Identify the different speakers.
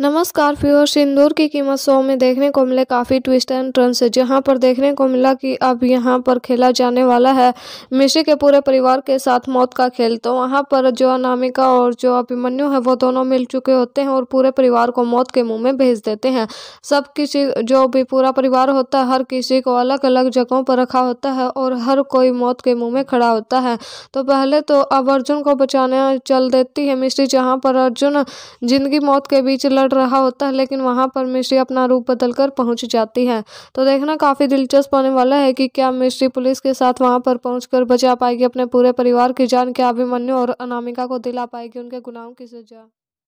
Speaker 1: नमस्कार फ्योर सिंदूर की कीमत शो में देखने को मिले काफ़ी ट्विस्ट एंड से जहां पर देखने को मिला कि अब यहां पर खेला जाने वाला है मिशी के पूरे परिवार के साथ मौत का खेल तो वहां पर जो अनामिका और जो अभिमन्यु है वो दोनों मिल चुके होते हैं और पूरे परिवार को मौत के मुंह में भेज देते हैं सब किसी जो भी पूरा परिवार होता है हर किसी को अलग अलग जगहों पर रखा होता है और हर कोई मौत के मुँह में खड़ा होता है तो पहले तो अब अर्जुन को बचाने चल देती है मिश्री जहाँ पर अर्जुन जिंदगी मौत के बीच लड़ चढ़ रहा होता है लेकिन वहाँ पर मिश्री अपना रूप बदल कर पहुँच जाती है तो देखना काफ़ी दिलचस्प होने वाला है कि क्या मिश्री पुलिस के साथ वहाँ पर पहुँच बचा पाएगी अपने पूरे परिवार की जान क्या अभिमन्यु और अनामिका को दिला पाएगी उनके गुनाहों की सजा